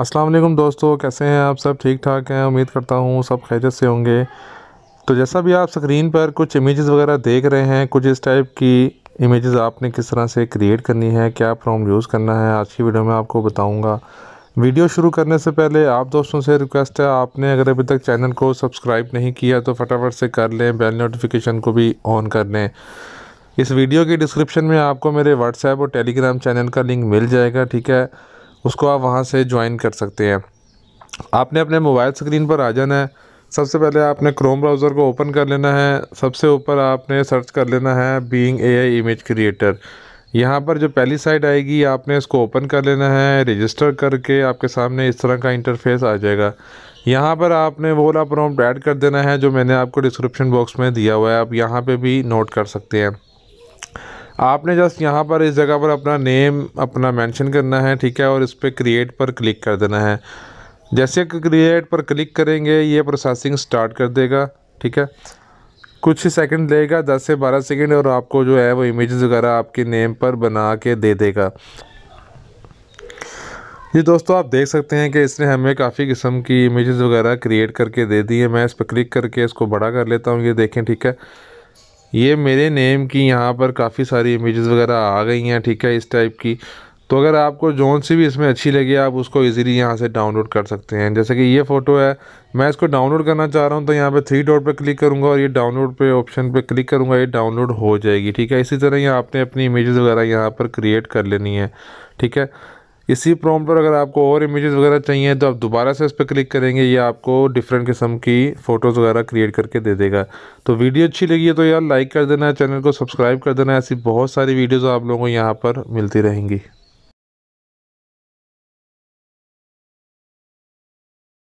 अस्सलाम वालेकुम दोस्तों कैसे हैं आप सब ठीक ठाक हैं उम्मीद करता हूँ सब खैरियत से होंगे तो जैसा भी आप स्क्रीन पर कुछ इमेजेस वगैरह देख रहे हैं कुछ इस टाइप की इमेजेस आपने किस तरह से क्रिएट करनी है क्या प्रॉम यूज़ करना है आज की वीडियो में आपको बताऊँगा वीडियो शुरू करने से पहले आप दोस्तों से रिक्वेस्ट है आपने अगर अभी तक चैनल को सब्सक्राइब नहीं किया तो फटाफट से कर लें बेल नोटिफिकेशन को भी ऑन कर लें इस वीडियो की डिस्क्रिप्शन में आपको मेरे व्हाट्सएप और टेलीग्राम चैनल का लिंक मिल जाएगा ठीक है उसको आप वहाँ से ज्वाइन कर सकते हैं आपने अपने मोबाइल स्क्रीन पर आ जाना है सबसे पहले आपने क्रोम ब्राउज़र को ओपन कर लेना है सबसे ऊपर आपने सर्च कर लेना है बीइंग एआई इमेज क्रिएटर यहाँ पर जो पहली साइट आएगी आपने इसको ओपन कर लेना है रजिस्टर करके आपके सामने इस तरह का इंटरफेस आ जाएगा यहाँ पर आपने वो वाला प्रॉम्प्ट ऐड कर देना है जो मैंने आपको डिस्क्रिप्शन बॉक्स में दिया हुआ है आप यहाँ पर भी नोट कर सकते हैं आपने जस्ट यहाँ पर इस जगह पर अपना नेम अपना मेंशन करना है ठीक है और इस पर क्रिएट पर क्लिक कर देना है जैसे क्रिएट पर क्लिक करेंगे ये प्रोसेसिंग स्टार्ट कर देगा ठीक है कुछ सेकेंड लेगा दस से बारह सेकेंड और आपको जो है वो इमेज़ वगैरह आपके नेम पर बना के दे देगा जी दोस्तों आप देख सकते हैं कि इसने हमें काफ़ी किस्म की इमेजेस वगैरह क्रिएट करके दे दी है मैं इस पर क्लिक करके इसको बड़ा कर लेता हूँ ये देखें ठीक है ये मेरे नेम की यहाँ पर काफ़ी सारी इमेजेस वगैरह आ गई हैं ठीक है इस टाइप की तो अगर आपको जौन सी भी इसमें अच्छी लगी आप उसको इजीली यहाँ से डाउनलोड कर सकते हैं जैसे कि ये फ़ोटो है मैं इसको डाउनलोड करना चाह रहा हूँ तो यहाँ पे थ्री डॉट पे क्लिक करूँगा और ये डाउनलोड पे ऑप्शन पे क्लिक करूँगा ये डाउनलोड हो जाएगी ठीक है इसी तरह यहाँ आपने अपनी इमेज़ वगैरह यहाँ पर क्रिएट कर लेनी है ठीक है इसी प्रॉम पर अगर आपको और इमेजेस वगैरह चाहिए तो आप दोबारा से इस पर क्लिक करेंगे ये आपको डिफरेंट किस्म की फ़ोटोज़ वगैरह क्रिएट करके दे देगा तो वीडियो अच्छी लगी है तो यार लाइक कर देना चैनल को सब्सक्राइब कर देना ऐसी बहुत सारी वीडियोज़ आप लोगों को यहाँ पर मिलती रहेंगी